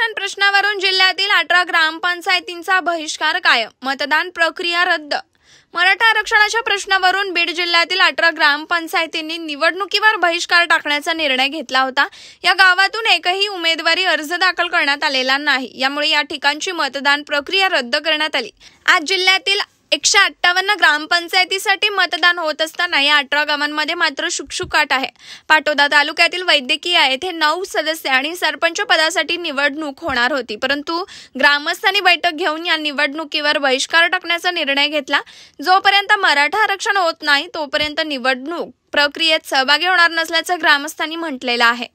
आरक्षण प्रश्नावरून जिल्ह्यातील अठरा ग्रामपंचायतींचा बहिष्कार कायम मतदान प्रक्रिया रद्द मराठा आरक्षणाच्या प्रश्नावरून बीड जिल्ह्यातील अठरा ग्रामपंचायतींनी निवडणुकीवर बहिष्कार टाकण्याचा निर्णय घेतला होता या गावातून एकही उमेदवारी अर्ज दाखल करण्यात आलेला नाही यामुळे या ठिकाणची मतदान प्रक्रिया रद्द करण्यात आली आज जिल्ह्यातील एकशे अठ्ठावन्न ग्रामपंचायतीसाठी मतदान होत असताना या अठरा गावांमध्ये मात्र शुकशुकाट आहे पाटोदा तालुक्यातील वैद्यकीय येथे नऊ सदस्य आणि सरपंच पदासाठी निवडणूक होणार होती परंतु ग्रामस्थांनी बैठक घेऊन या निवडणुकीवर बहिष्कार टाकण्याचा निर्णय घेतला जोपर्यंत मराठा आरक्षण होत नाही तोपर्यंत निवडणूक प्रक्रियेत सहभागी होणार नसल्याचं ग्रामस्थांनी म्हटलेलं आहे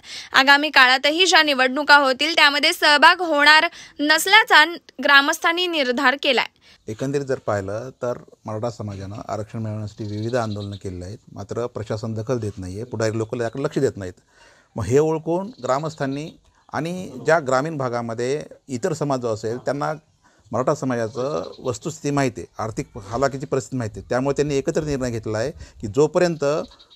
आगामी काळातही ज्या निवडणुका होतील त्यामध्ये सहभाग होणार नसल्याचा ग्रामस्थांनी निर्धार केलाय एकंदरीत जर पाहिलं तर मराठा समाजानं आरक्षण मिळवण्यासाठी विविध आंदोलनं केले आहेत मात्र प्रशासन दखल देत नाही आहे पुढारी लोक याकडे लक्ष देत नाहीत मग हे ओळखून ग्रामस्थांनी आणि ज्या ग्रामीण भागामध्ये इतर समाज जो असेल त्यांना मराठा समाजाचं वस्तुस्थिती माहिती आहे आर्थिक हालाकीची परिस्थिती माहिती आहे त्यामुळे त्यांनी एकत्र निर्णय घेतला आहे की जोपर्यंत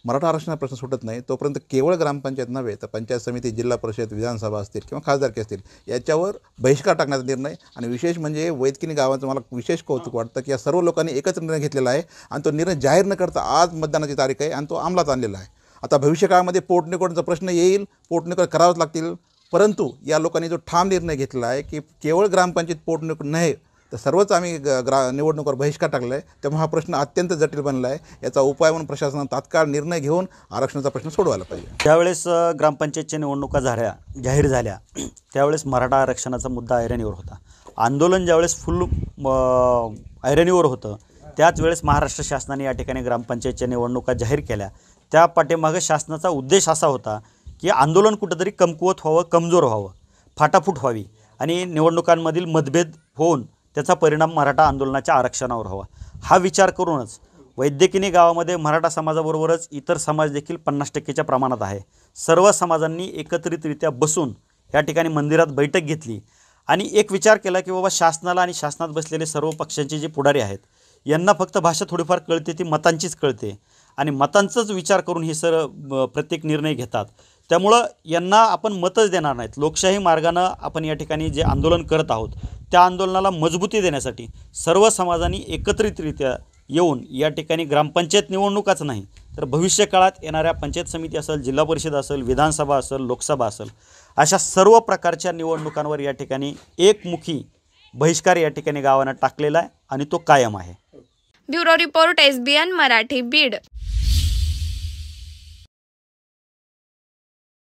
मराठा आरक्षणाचा प्रश्न सुटत नाही तोपर्यंत केवळ ग्रामपंचायत नव्हे तर पंचायत समिती जिल्हा परिषद विधानसभा असतील किंवा खासदारकी असतील याच्यावर बहिष्कार टाकण्याचा निर्णय आणि विशेष म्हणजे वैद्यकीय गावाचं मला विशेष कौतुक वाटतं की या सर्व लोकांनी एकत्र निर्णय घेतलेला आहे आणि तो निर्णय जाहीर न करता आज मतदानाची तारीख आहे आणि तो अंमलात आणलेला आहे आता भविष्यकाळामध्ये पोटनिकोडचा प्रश्न येईल पोटनिकोड करावंच लागतील परंतु या लोकांनी जो ठाम निर्णय घेतला आहे की केवळ ग्रामपंचायत पोटनिवडणूक नाही तर सर्वच आम्ही ग ग्रा निवडणुकीवर बहिष्कार टाकला आहे त्यामुळे हा प्रश्न अत्यंत जटिल बनला आहे याचा उपाय म्हणून प्रशासनानं तात्काळ निर्णय घेऊन आरक्षणाचा प्रश्न सोडवायला पाहिजे ज्यावेळेस ग्रामपंचायतच्या निवडणुका झाल्या जाहीर झाल्या त्यावेळेस मराठा आरक्षणाचा मुद्दा ऐरणीवर होता आंदोलन ज्यावेळेस फुल ऐरणीवर होतं त्याच वेळेस महाराष्ट्र शासनाने या ठिकाणी ग्रामपंचायतच्या निवडणुका जाहीर केल्या त्या पाठीमागे शासनाचा उद्देश असा होता की आंदोलन कुठंतरी कमकुवत व्हावं कमजोर व्हावं फाटाफूट व्हावी आणि निवडणुकांमधील मतभेद होऊन त्याचा परिणाम मराठा आंदोलनाच्या आरक्षणावर व्हावा हा विचार करूनच वैद्यकिनी गावामध्ये मराठा समाजाबरोबरच इतर समाज देखील पन्नास टक्केच्या प्रमाणात आहे सर्व समाजांनी एकत्रितरित्या बसून या ठिकाणी मंदिरात बैठक घेतली आणि एक विचार केला की बाबा शासनाला आणि शासनात बसलेले सर्व पक्षांचे जे पुढारी आहेत यांना फक्त भाषा थोडीफार कळते ती मतांचीच कळते आणि मतांचाच विचार करून हे सर प्रत्येक निर्णय घेतात त्यामुळं यांना आपण मतच देणार नाहीत लोकशाही मार्गानं आपण या ठिकाणी जे आंदोलन करत आहोत त्या आंदोलनाला मजबूती देण्यासाठी सर्व समाजांनी एकत्रितरित्या येऊन या ठिकाणी ग्रामपंचायत निवडणुकाच नाही तर भविष्य काळात येणाऱ्या पंचायत समिती असेल जिल्हा परिषद असेल विधानसभा असेल लोकसभा असेल अशा सर्व प्रकारच्या निवडणुकांवर या ठिकाणी एकमुखी बहिष्कार या ठिकाणी गावांना टाकलेला आहे आणि तो कायम आहे bureau report N Marathi Beed